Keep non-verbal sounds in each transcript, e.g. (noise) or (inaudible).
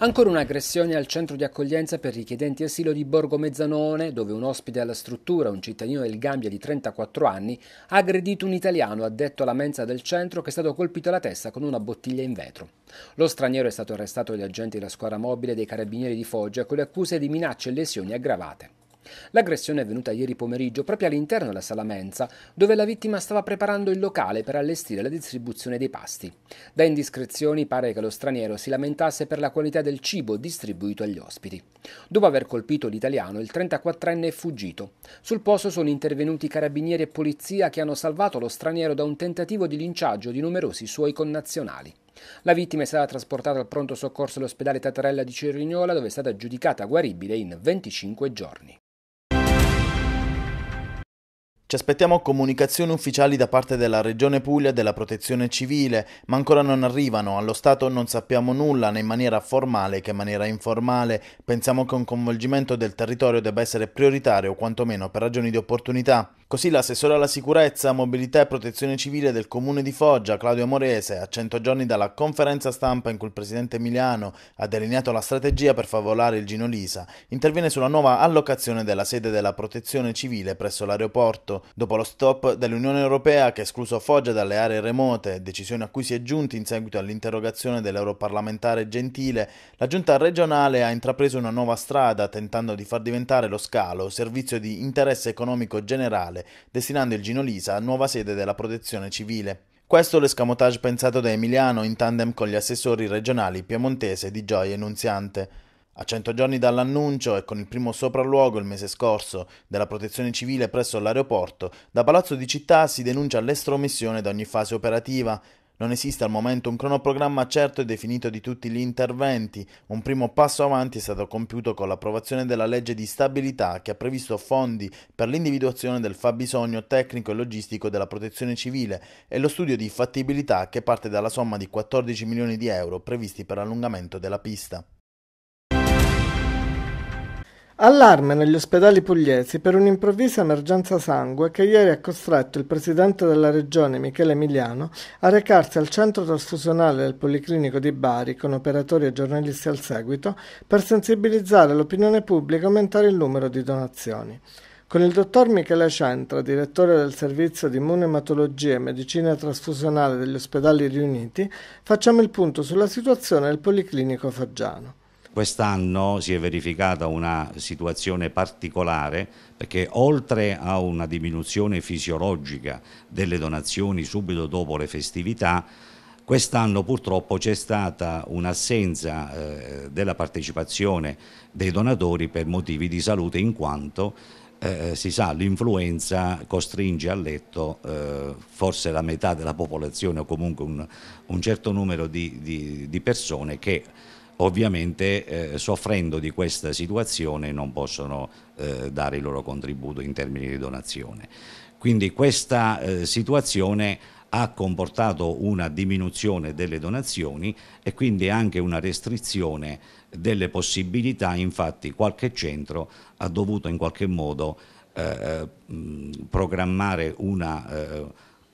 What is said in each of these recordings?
Ancora un'aggressione al centro di accoglienza per richiedenti asilo di Borgo Mezzanone, dove un ospite alla struttura, un cittadino del Gambia di 34 anni, ha aggredito un italiano addetto alla mensa del centro che è stato colpito alla testa con una bottiglia in vetro. Lo straniero è stato arrestato dagli agenti della squadra mobile dei carabinieri di Foggia con le accuse di minacce e lesioni aggravate. L'aggressione è venuta ieri pomeriggio proprio all'interno della sala mensa, dove la vittima stava preparando il locale per allestire la distribuzione dei pasti. Da indiscrezioni pare che lo straniero si lamentasse per la qualità del cibo distribuito agli ospiti. Dopo aver colpito l'italiano, il 34enne è fuggito. Sul posto sono intervenuti carabinieri e polizia che hanno salvato lo straniero da un tentativo di linciaggio di numerosi suoi connazionali. La vittima è stata trasportata al pronto soccorso all'ospedale Tatarella di Cerignola dove è stata giudicata guaribile in 25 giorni. Ci aspettiamo comunicazioni ufficiali da parte della Regione Puglia e della Protezione Civile, ma ancora non arrivano. Allo Stato non sappiamo nulla, né in maniera formale che in maniera informale. Pensiamo che un coinvolgimento del territorio debba essere prioritario, quantomeno per ragioni di opportunità. Così l'assessore alla sicurezza, mobilità e protezione civile del comune di Foggia, Claudio Morese, a 100 giorni dalla conferenza stampa in cui il presidente Emiliano ha delineato la strategia per favolare il Gino Lisa, interviene sulla nuova allocazione della sede della protezione civile presso l'aeroporto. Dopo lo stop dell'Unione Europea che ha escluso Foggia dalle aree remote, decisione a cui si è giunti in seguito all'interrogazione dell'europarlamentare Gentile, la giunta regionale ha intrapreso una nuova strada tentando di far diventare lo scalo servizio di interesse economico generale, destinando il Ginolisa a nuova sede della protezione civile. Questo l'escamotage pensato da Emiliano in tandem con gli assessori regionali piemontese di Gioia e Nunziante. A 100 giorni dall'annuncio e con il primo sopralluogo il mese scorso della protezione civile presso l'aeroporto, da Palazzo di Città si denuncia l'estromissione da ogni fase operativa. Non esiste al momento un cronoprogramma certo e definito di tutti gli interventi. Un primo passo avanti è stato compiuto con l'approvazione della legge di stabilità che ha previsto fondi per l'individuazione del fabbisogno tecnico e logistico della protezione civile e lo studio di fattibilità che parte dalla somma di 14 milioni di euro previsti per l'allungamento della pista. Allarme negli ospedali pugliesi per un'improvvisa emergenza sangue che ieri ha costretto il presidente della regione Michele Emiliano a recarsi al centro trasfusionale del Policlinico di Bari con operatori e giornalisti al seguito per sensibilizzare l'opinione pubblica e aumentare il numero di donazioni. Con il dottor Michele Centra, direttore del servizio di immunematologia e medicina trasfusionale degli ospedali riuniti, facciamo il punto sulla situazione del Policlinico Faggiano. Quest'anno si è verificata una situazione particolare perché oltre a una diminuzione fisiologica delle donazioni subito dopo le festività, Quest'anno purtroppo c'è stata un'assenza eh, della partecipazione dei donatori per motivi di salute in quanto eh, si sa l'influenza costringe a letto eh, forse la metà della popolazione o comunque un, un certo numero di, di, di persone che ovviamente eh, soffrendo di questa situazione non possono eh, dare il loro contributo in termini di donazione. Quindi questa eh, situazione ha comportato una diminuzione delle donazioni e quindi anche una restrizione delle possibilità, infatti qualche centro ha dovuto in qualche modo eh, eh, programmare una eh,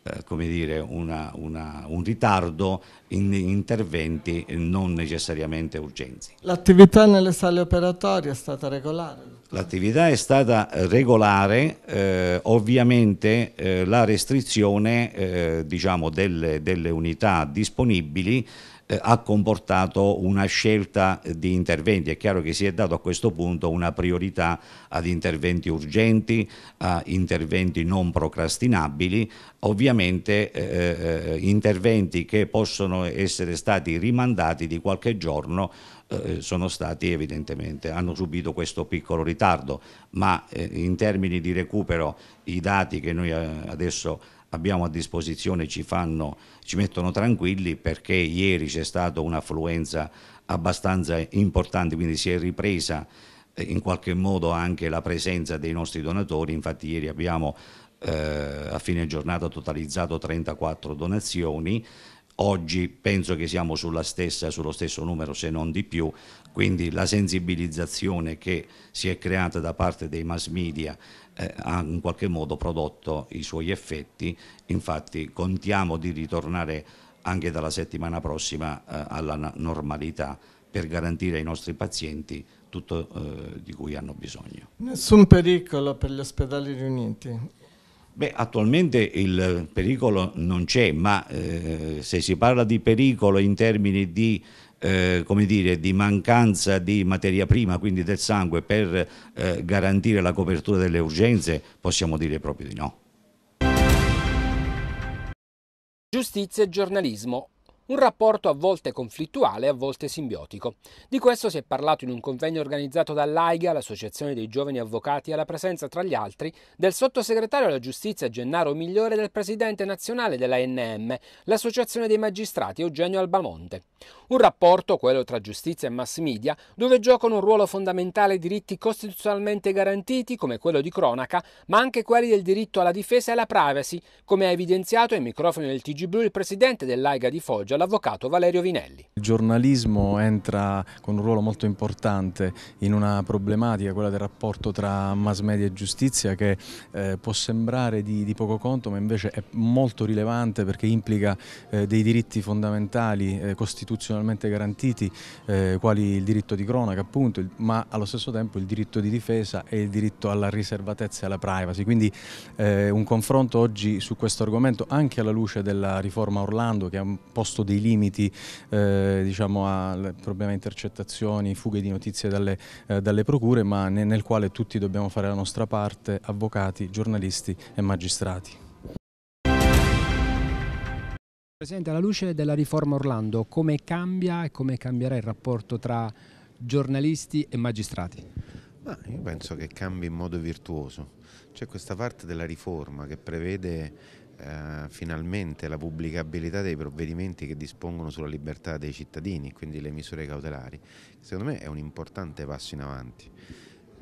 eh, come dire, una, una, un ritardo in interventi non necessariamente urgenti. L'attività nelle sale operatorie è stata regolare? L'attività è stata regolare, eh, ovviamente eh, la restrizione eh, diciamo delle, delle, unità disponibili eh, ha comportato una scelta di interventi. È chiaro che si è dato a questo punto una priorità ad interventi urgenti, a interventi non procrastinabili, ovviamente eh, eh interventi che possono essere stati rimandati di qualche giorno eh, sono stati evidentemente, hanno subito questo piccolo ritardo, ma eh, in termini di recupero i dati che noi adesso abbiamo a disposizione ci, fanno, ci mettono tranquilli perché ieri c'è stata un'affluenza abbastanza importante, quindi si è ripresa eh, in qualche modo anche la presenza dei nostri donatori, infatti ieri abbiamo eh, a fine giornata totalizzato 34 donazioni, oggi penso che siamo stessa, sullo stesso numero se non di più, quindi la sensibilizzazione che si è creata da parte dei mass media eh, ha in qualche modo prodotto i suoi effetti, infatti contiamo di ritornare anche dalla settimana prossima eh, alla normalità per garantire ai nostri pazienti tutto eh, di cui hanno bisogno. Nessun pericolo per gli ospedali riuniti? Beh, attualmente il pericolo non c'è, ma eh, se si parla di pericolo in termini di eh, come dire, di mancanza di materia prima, quindi del sangue, per eh, garantire la copertura delle urgenze? Possiamo dire proprio di no. Giustizia e giornalismo, un rapporto a volte conflittuale, a volte simbiotico. Di questo si è parlato in un convegno organizzato dall'AIGA, l'Associazione dei Giovani Avvocati, alla presenza, tra gli altri, del sottosegretario alla giustizia Gennaro Migliore e del presidente nazionale dell'ANM, l'Associazione dei Magistrati Eugenio Albamonte. Un rapporto, quello tra giustizia e mass media, dove giocano un ruolo fondamentale diritti costituzionalmente garantiti, come quello di cronaca, ma anche quelli del diritto alla difesa e alla privacy, come ha evidenziato ai microfoni del TG Blu il presidente dell'AIGA di Foggia, sentito l'avvocato Valerio Vinelli. Il giornalismo entra con un ruolo molto importante in una problematica, quella del rapporto tra mass media e giustizia, che eh, può sembrare di, di, poco conto, ma invece è molto rilevante perché implica eh, dei diritti fondamentali eh, costituzionalmente garantiti, eh, quali il diritto di cronaca, appunto, il, ma allo stesso tempo il diritto di difesa e il diritto alla riservatezza e alla privacy. Quindi eh, un confronto oggi su questo argomento, anche alla luce della riforma Orlando, che ha posto dei limiti eh, diciamo, al problema intercettazioni, fughe di notizie dalle, eh, dalle procure, ma ne, nel quale tutti dobbiamo fare la nostra parte, avvocati, giornalisti e magistrati. Presidente, alla luce della riforma Orlando, come cambia e come cambierà il rapporto tra giornalisti e magistrati? Ma io penso che cambi in modo virtuoso. C'è questa parte della riforma che prevede eh, finalmente la pubblicabilità dei provvedimenti che dispongono sulla libertà dei cittadini, quindi le misure cautelari, secondo me è un importante passo in avanti.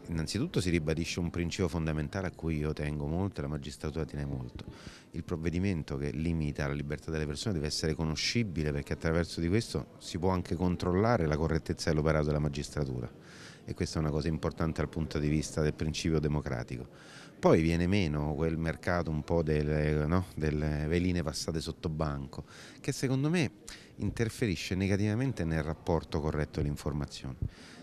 Innanzitutto si ribadisce un principio fondamentale a cui io tengo molto e la magistratura tiene molto. Il provvedimento che limita la libertà delle persone deve essere conoscibile perché attraverso di questo si può anche controllare la correttezza dell'operato della magistratura e questa è una cosa importante dal punto di vista del principio democratico poi viene meno quel mercato un po' delle, no? delle veline passate sotto banco, che secondo me interferisce negativamente nel rapporto corretto dell'informazione.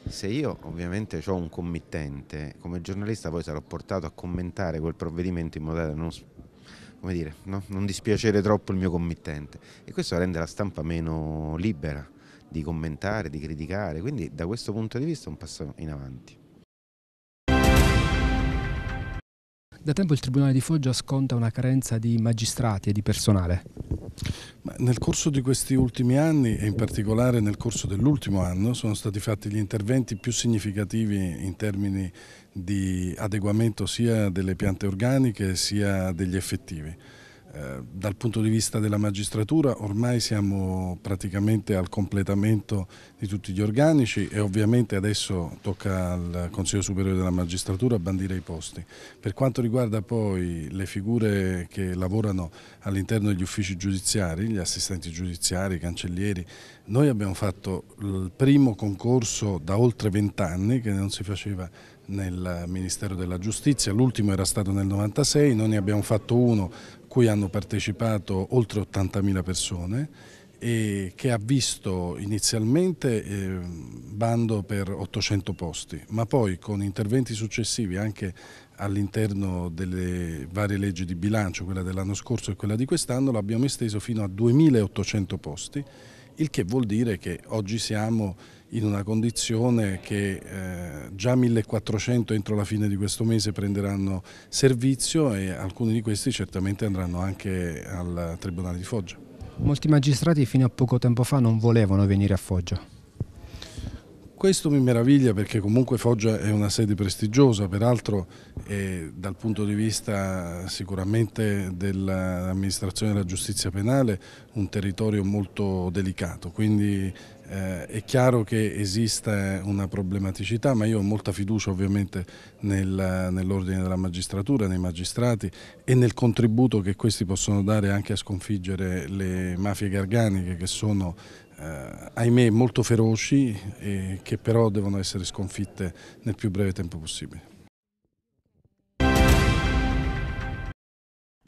Se io ovviamente ho un committente, come giornalista poi sarò portato a commentare quel provvedimento in modo da non come dire, no? non dispiacere troppo il mio committente e questo rende la stampa meno libera di commentare, di criticare, quindi da questo punto di vista è un passo in avanti. Da tempo il Tribunale di Foggia sconta una carenza di magistrati e di personale. Ma nel corso di questi ultimi anni e in particolare nel corso dell'ultimo anno sono stati fatti gli interventi più significativi in termini di adeguamento sia delle piante organiche sia degli effettivi. Eh, dal punto di vista della magistratura ormai siamo praticamente al completamento di tutti gli organici e ovviamente adesso tocca al Consiglio Superiore della Magistratura bandire i posti. Per quanto riguarda poi le figure che lavorano all'interno degli uffici giudiziari, gli assistenti giudiziari, i cancellieri, noi abbiamo fatto il primo concorso da oltre vent'anni che non si faceva nel Ministero della Giustizia, l'ultimo era stato nel 96, noi ne abbiamo fatto uno cui hanno partecipato oltre 80.000 persone e che ha visto inizialmente eh, bando per 800 posti, ma poi con interventi successivi anche all'interno delle varie leggi di bilancio, quella dell'anno scorso e quella di quest'anno, l'abbiamo esteso fino a 2.800 posti, il che vuol dire che oggi siamo in una condizione che eh, già 1400 entro la fine di questo mese prenderanno servizio e alcuni di questi certamente andranno anche al Tribunale di Foggia. Molti magistrati fino a poco tempo fa non volevano venire a Foggia. Questo mi meraviglia perché comunque Foggia è una sede prestigiosa, peraltro eh, dal punto di vista sicuramente dell'amministrazione della giustizia penale un territorio molto delicato, quindi eh, è chiaro che esista una problematicità, ma io ho molta fiducia ovviamente nel, nell'ordine della magistratura, nei magistrati e nel contributo che questi possono dare anche a sconfiggere le mafie garganiche che sono eh, ahimè molto feroci e che però devono essere sconfitte nel più breve tempo possibile.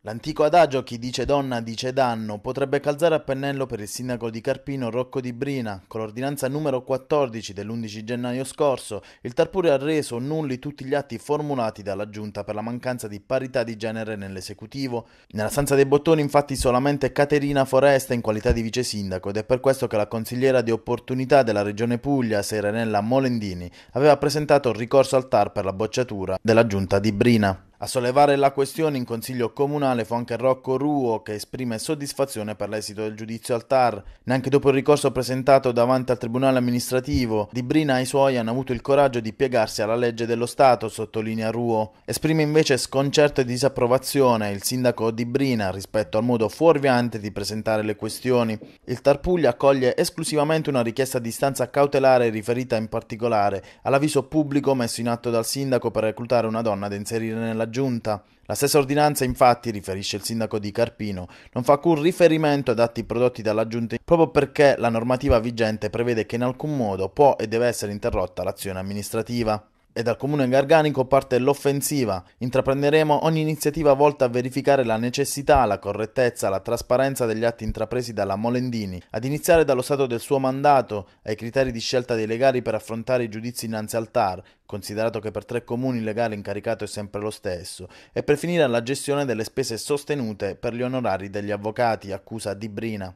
L'antico adagio chi dice donna dice danno potrebbe calzare a pennello per il sindaco di Carpino Rocco di Brina. Con l'ordinanza numero 14 dell'11 gennaio scorso, il Tarpuri ha reso nulli tutti gli atti formulati dalla Giunta per la mancanza di parità di genere nell'esecutivo. Nella stanza dei bottoni infatti solamente Caterina Foresta in qualità di vice sindaco ed è per questo che la consigliera di opportunità della regione Puglia, Serenella Molendini, aveva presentato ricorso al TAR per la bocciatura della Giunta di Brina. A sollevare la questione in consiglio comunale fu anche Rocco Ruo che esprime soddisfazione per l'esito del giudizio al TAR. Neanche dopo il ricorso presentato davanti al Tribunale amministrativo, Di Brina e i suoi hanno avuto il coraggio di piegarsi alla legge dello Stato, sottolinea Ruo. Esprime invece sconcerto e disapprovazione il sindaco Di Brina rispetto al modo fuorviante di presentare le questioni. Il TAR Puglia accoglie esclusivamente una richiesta di stanza cautelare riferita in particolare all'avviso pubblico messo in atto dal sindaco per reclutare una donna da inserire nella giunta. La stessa ordinanza, infatti, riferisce il sindaco di Carpino, non fa alcun riferimento ad atti prodotti dalla giunta proprio perché la normativa vigente prevede che in alcun modo può e deve essere interrotta l'azione amministrativa e dal comune garganico parte l'offensiva. Intraprenderemo ogni iniziativa volta a verificare la necessità, la correttezza, la trasparenza degli atti intrapresi dalla Molendini, ad iniziare dallo stato del suo mandato, ai criteri di scelta dei legali per affrontare i giudizi innanzi al TAR, considerato che per tre comuni il legale incaricato è sempre lo stesso, e per finire alla gestione delle spese sostenute per gli onorari degli avvocati, accusa Di Brina.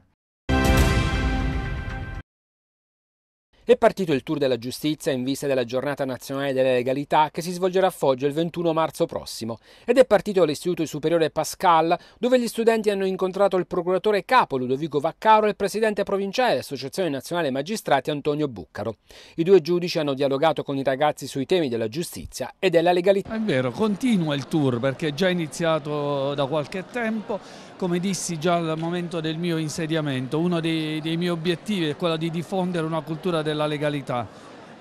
È partito il Tour della Giustizia in vista della Giornata Nazionale della Legalità che si svolgerà a Foggia il 21 marzo prossimo ed è partito all'Istituto Superiore Pascal dove gli studenti hanno incontrato il procuratore capo Ludovico Vaccaro e il presidente provinciale dell'Associazione Nazionale Magistrati Antonio Buccaro. I due giudici hanno dialogato con i ragazzi sui temi della giustizia e della legalità. È vero, continua il tour perché è già iniziato da qualche tempo, come dissi già al momento del mio insediamento, uno dei, dei miei obiettivi è quello di diffondere una cultura della della legalità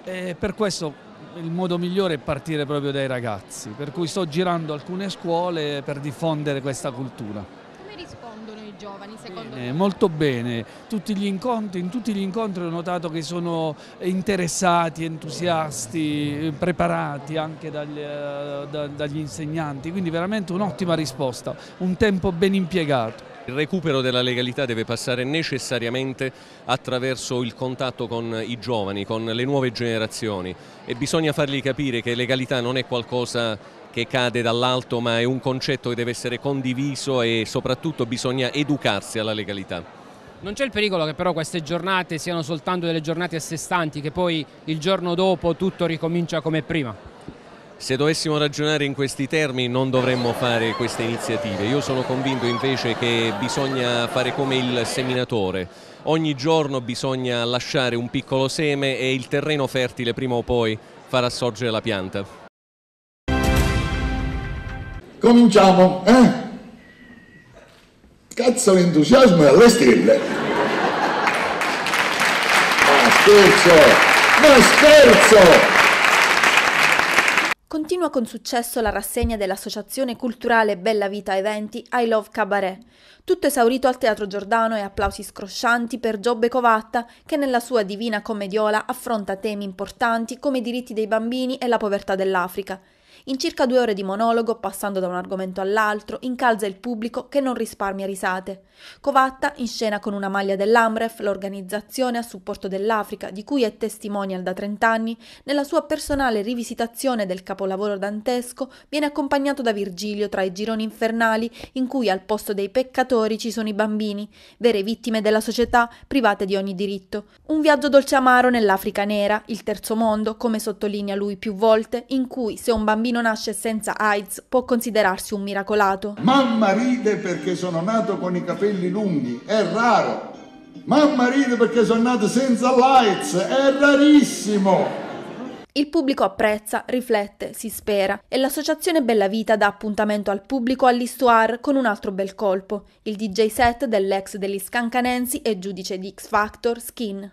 e per questo il modo migliore è partire proprio dai ragazzi, per cui sto girando alcune scuole per diffondere questa cultura Come rispondono i giovani secondo bene, Molto bene, tutti incontri, in tutti gli incontri ho notato che sono interessati, entusiasti, preparati anche dagli, eh, da, dagli insegnanti, quindi veramente un'ottima risposta, un tempo ben impiegato. Il recupero della legalità deve passare necessariamente attraverso il contatto con i giovani, con le nuove generazioni e bisogna fargli capire che legalità non è qualcosa che cade dall'alto ma è un concetto che deve essere condiviso e soprattutto bisogna educarsi alla legalità. Non c'è il pericolo che però queste giornate siano soltanto delle giornate a sé stanti, che poi il giorno dopo tutto ricomincia come prima? Se dovessimo ragionare in questi termini non dovremmo fare queste iniziative, io sono convinto invece che bisogna fare come il seminatore, ogni giorno bisogna lasciare un piccolo seme e il terreno fertile prima o poi farà sorgere la pianta. Cominciamo, eh? Cazzo l'entusiasmo è alle stelle! Ma scherzo! Ma scherzo! Continua con successo la rassegna dell'associazione culturale Bella Vita Eventi I Love Cabaret, tutto esaurito al Teatro Giordano e applausi scroscianti per Giobbe Covatta che nella sua Divina Commediola affronta temi importanti come i diritti dei bambini e la povertà dell'Africa. In circa due ore di monologo, passando da un argomento all'altro, incalza il pubblico che non risparmia risate. Covatta, in scena con una maglia dell'Amref, l'organizzazione a supporto dell'Africa, di cui è testimonial da 30 anni, nella sua personale rivisitazione del capolavoro dantesco, viene accompagnato da Virgilio tra i gironi infernali in cui al posto dei peccatori ci sono i bambini, vere vittime della società private di ogni diritto. Un viaggio dolce amaro nell'Africa nera, il terzo mondo, come sottolinea lui più volte, in cui se un bambino bambino nasce senza AIDS può considerarsi un miracolato. Mamma ride perché sono nato con i capelli lunghi, è raro. Mamma ride perché sono nato senza l'AIDS, è rarissimo. Il pubblico apprezza, riflette, si spera e l'associazione Bella Vita dà appuntamento al pubblico all'Histoire con un altro bel colpo, il DJ set dell'ex degli Scancanensi e giudice di X Factor Skin.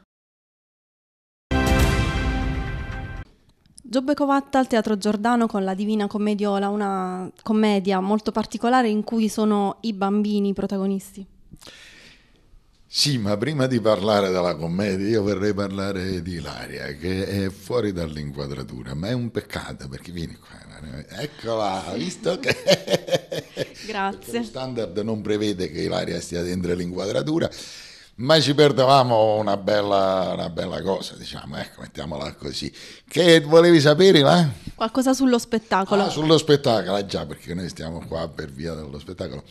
Giobbe Covatta al Teatro Giordano con la Divina Commediola, una commedia molto particolare in cui sono i bambini i protagonisti. Sì, ma prima di parlare della commedia io vorrei parlare di Ilaria, che è fuori dall'inquadratura, ma è un peccato perché vieni qua. Eccola, visto che... (laughs) Grazie. lo standard non prevede che Ilaria stia dentro l'inquadratura ma ci perdevamo una bella, una bella cosa, diciamo, ecco, mettiamola così. Che volevi sapere là? Qualcosa sullo spettacolo. Ah, sullo spettacolo, eh, già, perché noi stiamo qua per via dello spettacolo.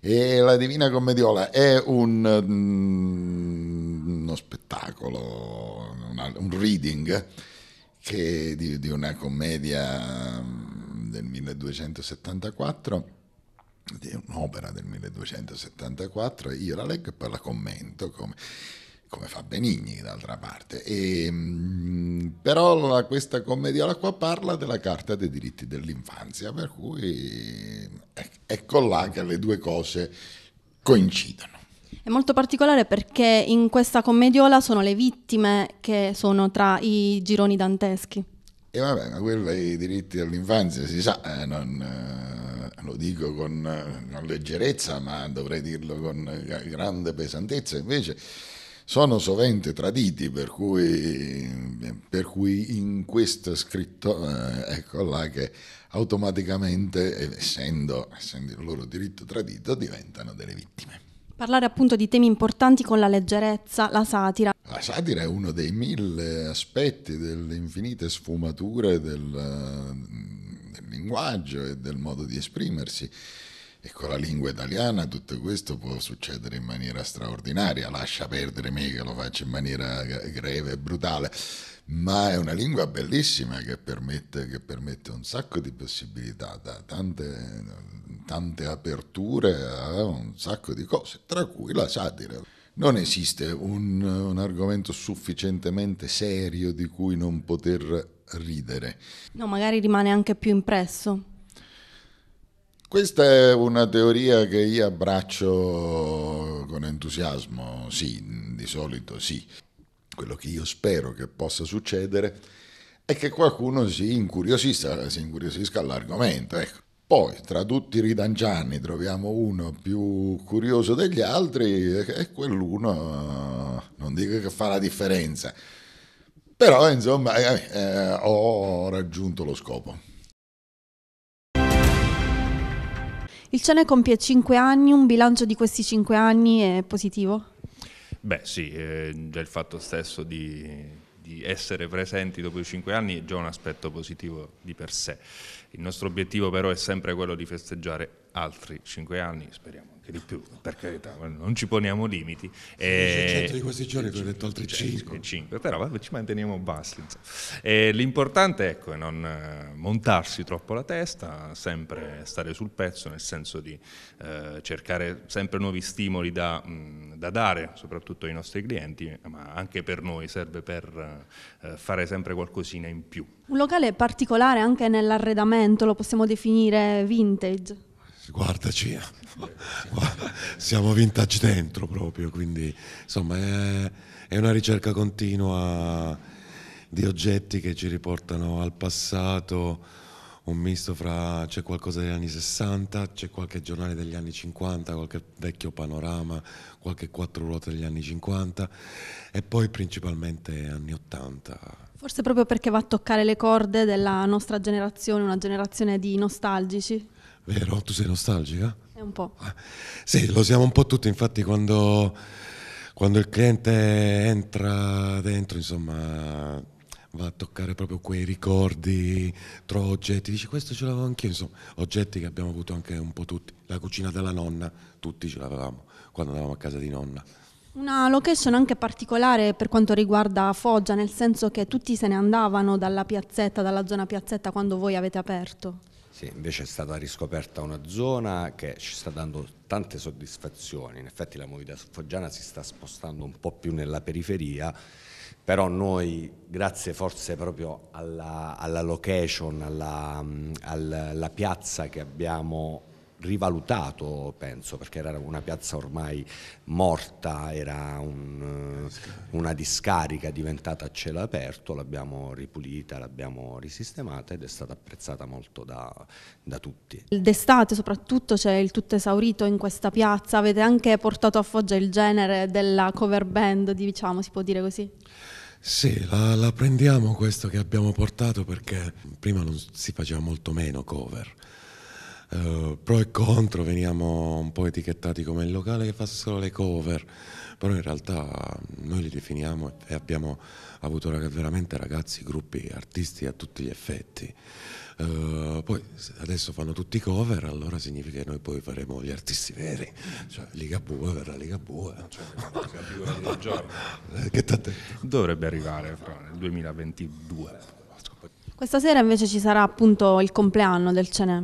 E la Divina Commediola è un, mm, uno spettacolo, un reading che, di, di una commedia mm, del 1274 è un'opera del 1274, io la leggo e poi la commento come, come fa Benigni d'altra parte. E, ehm, però la, questa commediola qua parla della Carta dei diritti dell'infanzia, per cui eh, ecco là che le due cose coincidono. È molto particolare perché in questa commediola sono le vittime che sono tra i gironi danteschi. E vabbè, ma quello i diritti dell'infanzia si sa, eh, non... Eh lo dico con non eh, leggerezza, ma dovrei dirlo con eh, grande pesantezza, invece sono sovente traditi, per cui, eh, per cui in questo scritto, ecco là che automaticamente, essendo, essendo il loro diritto tradito, diventano delle vittime parlare appunto di temi importanti con la leggerezza, la satira. La satira è uno dei mille aspetti delle infinite sfumature del, linguaggio e del modo di esprimersi. E con la lingua italiana tutto questo può succedere in maniera straordinaria, lascia perdere me che lo faccio in maniera greve e brutale, ma è una lingua bellissima che permette, che permette un sacco di possibilità, dà tante, tante aperture a un sacco di cose, tra cui la satira. Non esiste un, un argomento sufficientemente serio di cui non poter ridere. No, magari rimane anche più impresso. Questa è una teoria che io abbraccio con entusiasmo, sì, di solito sì. Quello che io spero che possa succedere è che qualcuno si incuriosisca, si incuriosisca all'argomento. Ecco. Poi tra tutti i ridangiani troviamo uno più curioso degli altri e quell'uno non dico che fa la differenza, però insomma eh, eh, eh, ho raggiunto lo scopo. Il Cene compie 5 anni, un bilancio di questi 5 anni è positivo? Beh sì, eh, il fatto stesso di, di essere presenti dopo i 5 anni è già un aspetto positivo di per sé. Il nostro obiettivo però è sempre quello di festeggiare altri 5 anni, speriamo anche di più, per carità, non ci poniamo limiti. E... 600 eh, certo, di questi giorni ti ho detto altri 5. Cioè, 5, eh, però vabbè, ci manteniamo bassi. Eh, l'importante ecco, è non montarsi troppo la testa, sempre stare sul pezzo, nel senso di eh, cercare sempre nuovi stimoli da, mh, da, dare, soprattutto ai nostri clienti, ma anche per noi serve per eh, fare sempre qualcosina in più. Un locale particolare anche nell'arredamento, lo possiamo definire vintage? guardaci, (laughs) siamo vintage dentro proprio, quindi insomma è, è, una ricerca continua di oggetti che ci riportano al passato, un misto fra c'è qualcosa degli anni 60, c'è qualche giornale degli anni 50, qualche vecchio panorama, qualche quattro ruote degli anni 50 e poi principalmente anni 80. Forse proprio perché va a toccare le corde della nostra generazione, una generazione di nostalgici? Vero? Tu sei nostalgica? È un po'. Ah, sì, lo siamo un po' tutti, infatti quando, quando il cliente entra dentro, insomma, va a toccare proprio quei ricordi, trova oggetti, dice questo ce l'avevo anch'io, insomma, oggetti che abbiamo avuto anche un po' tutti, la cucina della nonna, tutti ce l'avevamo quando andavamo a casa di nonna. Una location anche particolare per quanto riguarda Foggia, nel senso che tutti se ne andavano dalla piazzetta, dalla zona piazzetta quando voi avete aperto. Sì, invece è stata riscoperta una zona che ci sta dando tante soddisfazioni, in effetti la movida foggiana si sta spostando un po' più nella periferia, però noi grazie forse proprio alla, alla location, alla, alla, alla piazza che abbiamo rivalutato, penso, perché era una piazza ormai morta, era un, una discarica diventata a cielo aperto, l'abbiamo ripulita, l'abbiamo risistemata ed è stata apprezzata molto da, da tutti. D'estate soprattutto c'è il tutto esaurito in questa piazza, avete anche portato a Foggia il genere della cover band, diciamo, si può dire così? Sì, la, la prendiamo questo che abbiamo portato perché prima non si faceva molto meno cover uh, pro e contro, veniamo un po' etichettati come il locale che fa solo le cover, però in realtà noi li definiamo e abbiamo avuto veramente ragazzi, gruppi, artisti a tutti gli effetti. Uh, poi adesso fanno tutti cover, allora significa che noi poi faremo gli artisti veri, cioè Ligabue verrà Ligabue. Eh. Cioè, (laughs) che Dovrebbe arrivare fra nel 2022. Questa sera invece ci sarà appunto il compleanno del Cenè.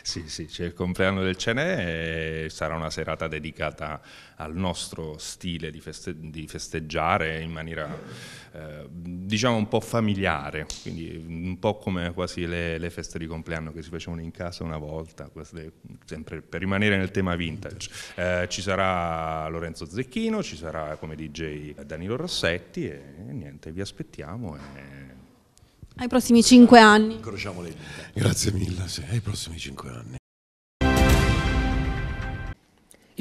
Sì, sì, c'è il compleanno del Cenè e sarà una serata dedicata al nostro stile di, feste di festeggiare in maniera eh, diciamo un po' familiare, quindi un po' come quasi le, le, feste di compleanno che si facevano in casa una volta, queste, sempre per rimanere nel tema vintage. Eh, ci sarà Lorenzo Zecchino, ci sarà come DJ Danilo Rossetti e, e niente, vi aspettiamo. E, ai prossimi cinque anni. Incrociamo le dita. Grazie mille, sì, ai prossimi cinque anni.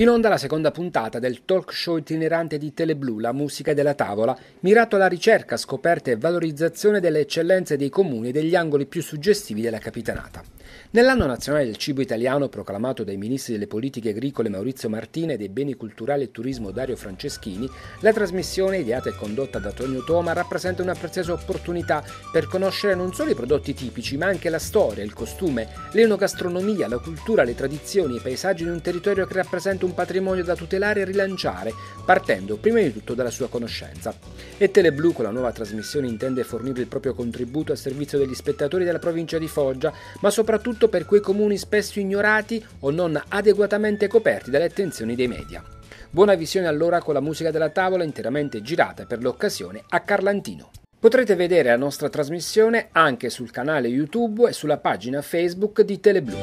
In onda la seconda puntata del talk show itinerante di Teleblu, la musica della tavola, mirato alla ricerca, scoperta e valorizzazione delle eccellenze dei comuni e degli angoli più suggestivi della capitanata. Nell'anno nazionale del cibo italiano, proclamato dai ministri delle politiche agricole Maurizio Martina e dei beni culturali e turismo Dario Franceschini, la trasmissione, ideata e condotta da Tonio Toma, rappresenta una preziosa opportunità per conoscere non solo i prodotti tipici, ma anche la storia, il costume, l'enogastronomia, la cultura, le tradizioni e i paesaggi di un territorio che rappresenta un un patrimonio da tutelare e rilanciare, partendo prima di tutto dalla sua conoscenza. E Teleblu con la nuova trasmissione intende fornire il proprio contributo al servizio degli spettatori della provincia di Foggia, ma soprattutto per quei comuni spesso ignorati o non adeguatamente coperti dalle attenzioni dei media. Buona visione allora con la musica della tavola interamente girata per l'occasione a Carlantino. Potrete vedere la nostra trasmissione anche sul canale YouTube e sulla pagina Facebook di Teleblu.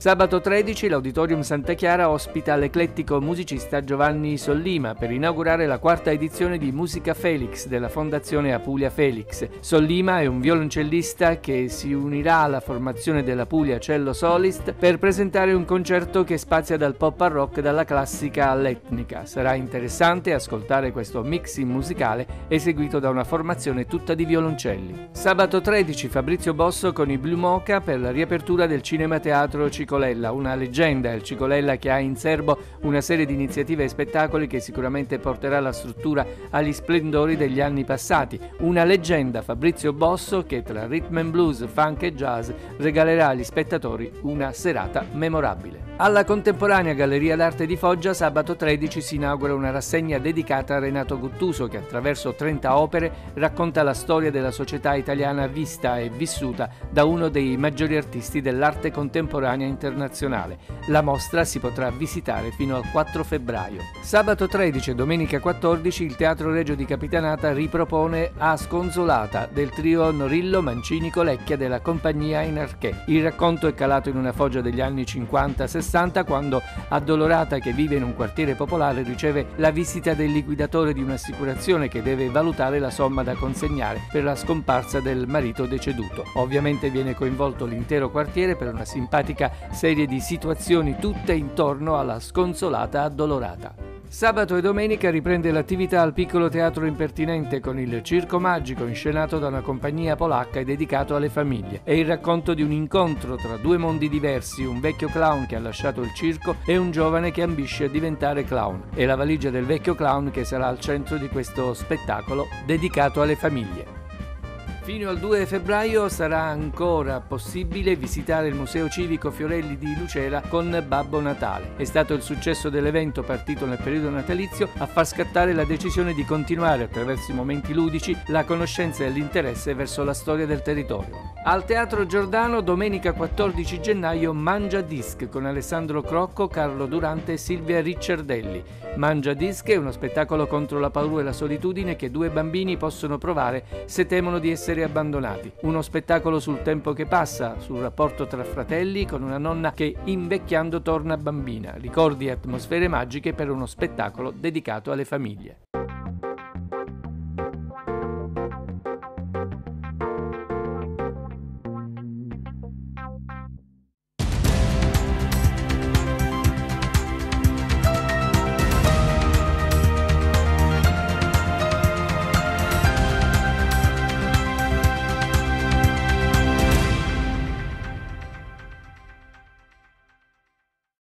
Sabato 13 l'Auditorium Santa Chiara ospita l'eclettico musicista Giovanni Sollima per inaugurare la quarta edizione di Musica Felix della Fondazione Apulia Felix. Sollima è un violoncellista che si unirà alla formazione della Puglia Cello Solist per presentare un concerto che spazia dal pop al rock dalla classica all'etnica. Sarà interessante ascoltare questo mix musicale eseguito da una formazione tutta di violoncelli. Sabato 13 Fabrizio Bosso con i Blue Mocha per la riapertura del Cinema Teatro Ciclo Cicolella, una leggenda, il Cicolella che ha in serbo una serie di iniziative e spettacoli che sicuramente porterà la struttura agli splendori degli anni passati. Una leggenda, Fabrizio Bosso, che tra rhythm and blues, funk e jazz regalerà agli spettatori una serata memorabile. Alla contemporanea Galleria d'Arte di Foggia sabato 13 si inaugura una rassegna dedicata a Renato Guttuso che attraverso 30 opere racconta la storia della società italiana vista e vissuta da uno dei maggiori artisti dell'arte contemporanea internazionale. La mostra si potrà visitare fino al 4 febbraio. Sabato 13 e domenica 14 il Teatro Regio di Capitanata ripropone A Sconsolata del trio Norillo Mancini Colecchia della compagnia Inarché. Il racconto è calato in una foggia degli anni 50-60 60 quando, addolorata che vive in un quartiere popolare, riceve la visita del liquidatore di un'assicurazione che deve valutare la somma da consegnare per la scomparsa del marito deceduto. Ovviamente viene coinvolto l'intero quartiere per una simpatica serie di situazioni tutte intorno alla sconsolata addolorata. Sabato e domenica riprende l'attività al piccolo teatro impertinente con il Circo Magico inscenato da una compagnia polacca e dedicato alle famiglie. È il racconto di un incontro tra due mondi diversi, un vecchio clown che ha lasciato il circo e un giovane che ambisce a diventare clown. È la valigia del vecchio clown che sarà al centro di questo spettacolo dedicato alle famiglie. Fino al 2 febbraio sarà ancora possibile visitare il Museo Civico Fiorelli di Lucera con Babbo Natale. È stato il successo dell'evento partito nel periodo natalizio a far scattare la decisione di continuare attraverso i momenti ludici la conoscenza e l'interesse verso la storia del territorio. Al Teatro Giordano domenica 14 gennaio Mangia Disc con Alessandro Crocco, Carlo Durante e Silvia Ricciardelli. Mangia Disc è uno spettacolo contro la paura e la solitudine che due bambini possono provare se temono di essere poveri abbandonati. Uno spettacolo sul tempo che passa, sul rapporto tra fratelli con una nonna che invecchiando torna bambina. Ricordi e atmosfere magiche per uno spettacolo dedicato alle famiglie.